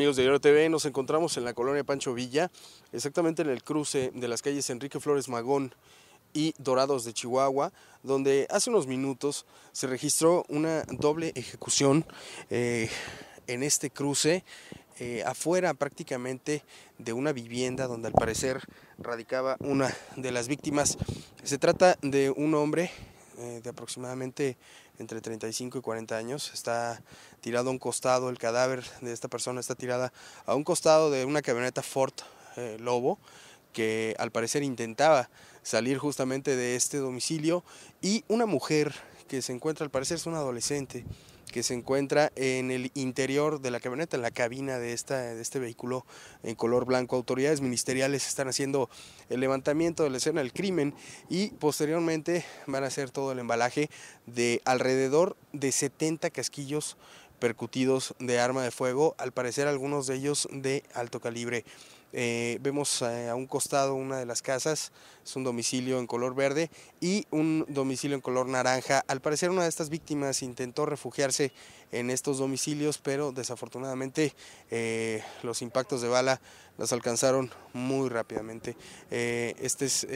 Amigos de Diario TV, nos encontramos en la colonia Pancho Villa, exactamente en el cruce de las calles Enrique Flores Magón y Dorados de Chihuahua, donde hace unos minutos se registró una doble ejecución eh, en este cruce, eh, afuera prácticamente de una vivienda donde al parecer radicaba una de las víctimas. Se trata de un hombre eh, de aproximadamente entre 35 y 40 años. Está tirado a un costado, el cadáver de esta persona está tirada a un costado de una camioneta Ford eh, Lobo que al parecer intentaba salir justamente de este domicilio y una mujer que se encuentra al parecer es una adolescente que se encuentra en el interior de la camioneta, en la cabina de, esta, de este vehículo en color blanco. Autoridades ministeriales están haciendo el levantamiento de la escena del crimen y posteriormente van a hacer todo el embalaje de alrededor de 70 casquillos percutidos de arma de fuego, al parecer algunos de ellos de alto calibre. Eh, vemos eh, a un costado una de las casas, es un domicilio en color verde y un domicilio en color naranja. Al parecer una de estas víctimas intentó refugiarse en estos domicilios, pero desafortunadamente eh, los impactos de bala las alcanzaron muy rápidamente. este es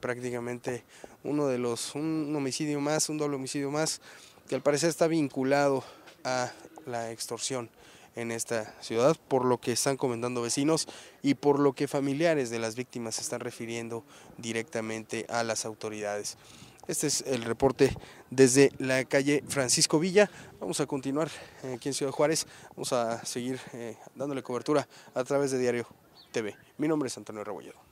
prácticamente uno de los, un homicidio más, un doble homicidio más, que al parecer está vinculado a la extorsión en esta ciudad, por lo que están comentando vecinos y por lo que familiares de las víctimas se están refiriendo directamente a las autoridades. Este es el reporte desde la calle Francisco Villa. Vamos a continuar aquí en Ciudad Juárez. Vamos a seguir eh, dándole cobertura a través de Diario TV. Mi nombre es Antonio Rebolledo.